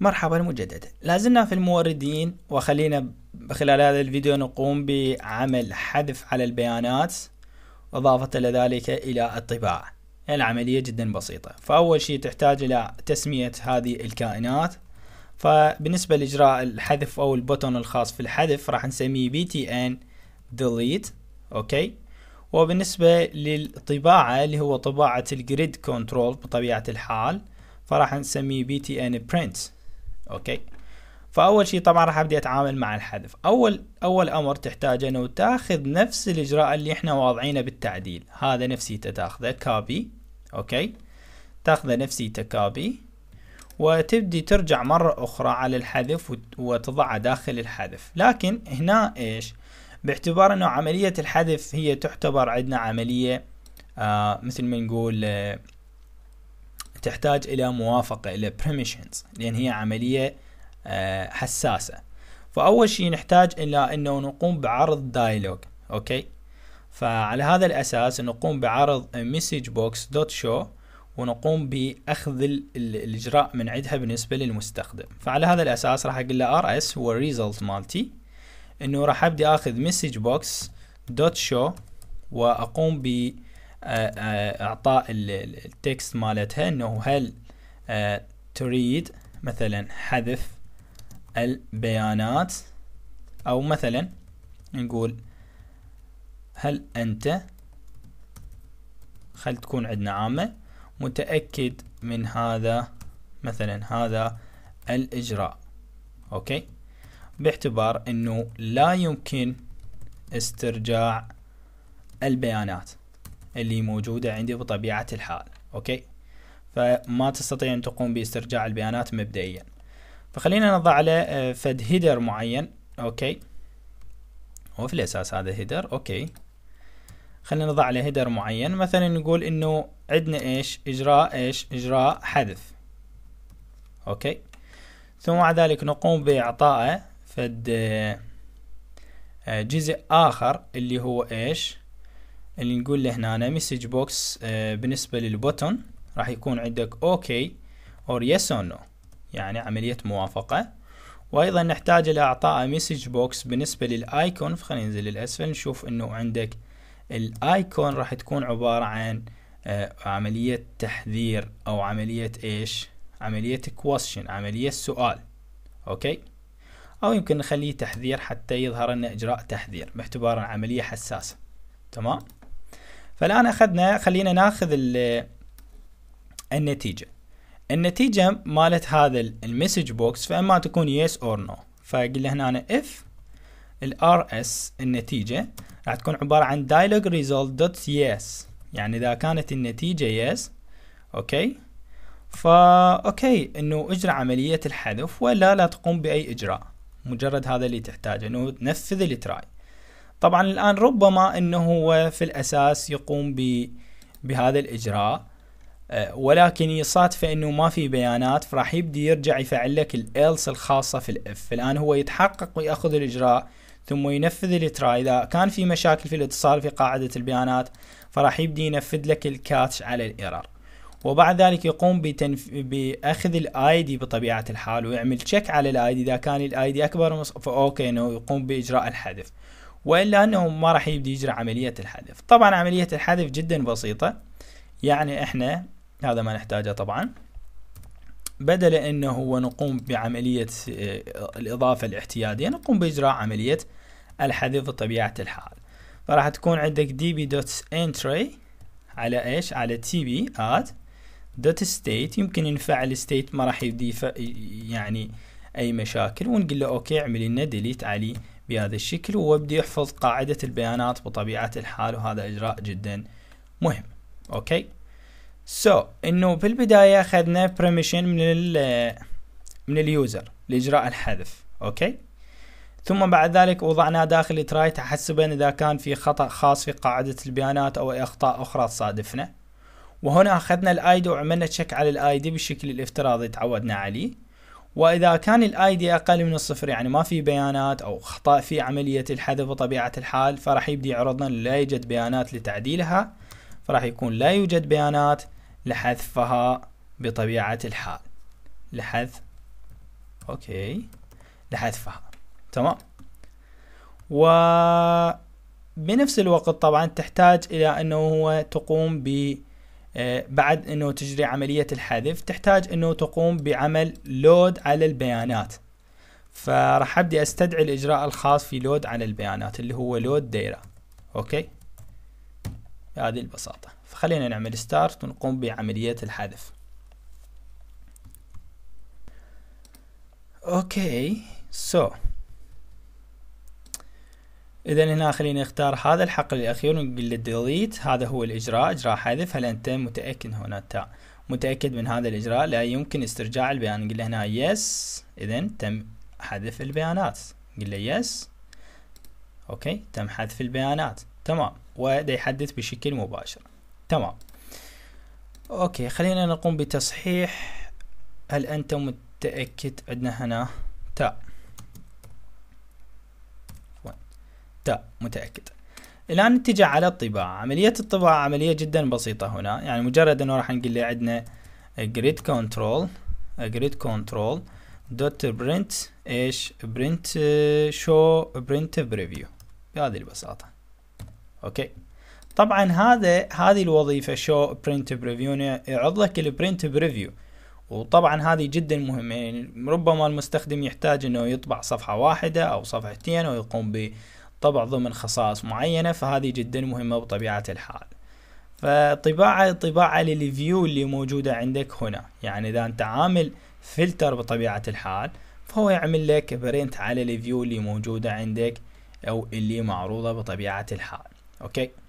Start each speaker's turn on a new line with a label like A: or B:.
A: مرحبا مجددا لازلنا في الموردين وخلينا خلال هذا الفيديو نقوم بعمل حذف على البيانات إضافة ذلك إلى الطباعة العملية جدا بسيطة فأول شيء تحتاج إلى تسمية هذه الكائنات فبالنسبة لإجراء الحذف أو البوتون الخاص في الحذف راح نسميه btn delete أوكي وبالنسبة للطباعة اللي هو طباعة الجريد كنترول بطبيعة الحال فراح نسميه btn print اوكي فاول شيء طبعا راح ابدي اتعامل مع الحذف اول اول امر تحتاج انه تاخذ نفس الاجراء اللي احنا واضعينه بالتعديل هذا نفسيته تاخذه كابي اوكي تاخذه نفسيته تكابي وتبدي ترجع مرة أخرى على الحذف وتضعه داخل الحذف لكن هنا إيش باعتبار أنه عملية الحذف هي تعتبر عندنا عملية آه مثل ما نقول آه تحتاج الى موافقه الى permissions لان هي عمليه آه، حساسه فاول شيء نحتاج الى انه نقوم بعرض دايلوج اوكي فعلى هذا الاساس نقوم بعرض message box dot show ونقوم باخذ الاجراء من عندها بالنسبه للمستخدم فعلى هذا الاساس راح اقول له ار اس هو الريزلت مالتي انه راح ابدي اخذ مسج بوكس دوت شو واقوم ب اعطاء التكست مالتها انه هل آه، تريد مثلا حذف البيانات او مثلا نقول هل انت خل تكون عندنا عامة متأكد من هذا مثلا هذا الإجراء أوكي باعتبار أنه لا يمكن استرجاع البيانات اللي موجودة عندي بطبيعة الحال أوكي فما تستطيع أن تقوم باسترجاع البيانات مبدئيا فخلينا نضع له آه، فد هيدر معين أوكي هو في الأساس هذا هيدر أوكي خلينا نضع له هيدر معين مثلا نقول إنه عندنا إيش إجراء إيش إجراء حذف أوكي ثم مع ذلك نقوم بإعطائه فد آه، جزء آخر اللي هو إيش اللي نقول له هنا أنا مسج بوكس آه، بالنسبة للبوتون راح يكون عندك اوكي اور يس أو نو يعني عملية موافقة وايضا نحتاج الى اعطاء مسج بوكس بالنسبة للايكون فخلينا ننزل للاسفل نشوف انه عندك الايكون راح تكون عبارة عن آه، عملية تحذير او عملية ايش عملية question عملية سؤال اوكي او يمكن نخليه تحذير حتى يظهر لنا اجراء تحذير باعتبار عملية حساسة تمام فالآن أخذنا خلينا ناخذ النتيجة النتيجة مالت هذا المسج بوكس فإما تكون يس أور نو فقلنا هنا أنا if الار اس النتيجة راح تكون عبارة عن dialog result dot yes يعني إذا كانت النتيجة yes أوكي فا أوكي إنه اجرى عملية الحذف ولا لا تقوم بأي إجراء مجرد هذا اللي تحتاجه إنه تنفذ التراي طبعا الآن ربما أنه هو في الأساس يقوم بهذا الإجراء آه، ولكن يصادف انه ما في بيانات فراح يبدي يرجع يفعل لك الالس الخاصه في الاف الان هو يتحقق وياخذ الاجراء ثم ينفذ التراي اذا كان في مشاكل في الاتصال في قاعده البيانات فراح يبدي ينفذ لك الكاتش على الايرور وبعد ذلك يقوم بتنف... باخذ الاي دي بطبيعه الحال ويعمل تشيك على الاي دي اذا كان الاي دي اكبر فاوكي انه يقوم باجراء الحذف والا انه ما راح يبدي يجري عمليه الحذف طبعا عمليه الحذف جدا بسيطه يعني احنا هذا ما نحتاجه طبعا بدل انه هو نقوم بعمليه آه، الاضافه الاحتياديه نقوم باجراء عمليه الحذف بطبيعه الحال فراح تكون عندك db.entry على ايش على tb at dot state يمكن نفعل state ما راح يبدي يعني اي مشاكل ونقول له اوكي اعمل لنا delete عليه بهذا الشكل وابدي يحفظ قاعدة البيانات بطبيعة الحال وهذا إجراء جدا مهم أوكي سو so, إنه بالبداية أخذنا permission من ال من اليوزر لإجراء الحذف أوكي ثم بعد ذلك وضعنا داخل تراي تحسبا إذا كان في خطأ خاص في قاعدة البيانات أو أي أخطاء أخرى تصادفنا وهنا أخذنا الآيدي وعملنا تشيك على الآيدي بالشكل الافتراضي تعودنا عليه واذا كان الاي دي اقل من الصفر يعني ما في بيانات او خطا في عمليه الحذف بطبيعه الحال فراح يبدي يعرضنا لا يوجد بيانات لتعديلها فراح يكون لا يوجد بيانات لحذفها بطبيعه الحال لحذف اوكي لحذفها تمام و بنفس الوقت طبعا تحتاج الى انه هو تقوم ب آه، بعد انه تجري عملية الحذف تحتاج انه تقوم بعمل لود على البيانات فراح ابدي استدعي الاجراء الخاص في لود على البيانات اللي هو لود ديرا اوكي بهذه البساطة فخلينا نعمل ستارت ونقوم بعملية الحذف اوكي سو so. اذا هنا خليني اختار هذا الحقل الاخير ونقول له ديليت هذا هو الاجراء اجراء حذف هل انت متاكد هنا تا متاكد من هذا الاجراء لا يمكن استرجاع البيان نقول له هنا يس اذا تم حذف البيانات نقول له يس اوكي تم حذف البيانات تمام وده يحدث بشكل مباشر تمام اوكي خلينا نقوم بتصحيح هل انت متاكد عندنا هنا تا تاء متأكد الآن نتجه على الطباعة عملية الطباعة عملية جدا بسيطة هنا يعني مجرد أنه راح نقول لي عندنا grid control grid control dot print ايش print show print preview بهذه البساطة اوكي طبعا هذا هذه الوظيفة show print preview يعرض لك البرنت بريفيو وطبعا هذه جدا مهمة يعني ربما المستخدم يحتاج انه يطبع صفحة واحدة او صفحتين ويقوم تنطبع ضمن خصائص معينة فهذه جدا مهمة بطبيعة الحال فطباعة طباعة للفيو اللي موجودة عندك هنا يعني إذا أنت عامل فلتر بطبيعة الحال فهو يعمل لك برينت على الفيو اللي موجودة عندك أو اللي معروضة بطبيعة الحال أوكي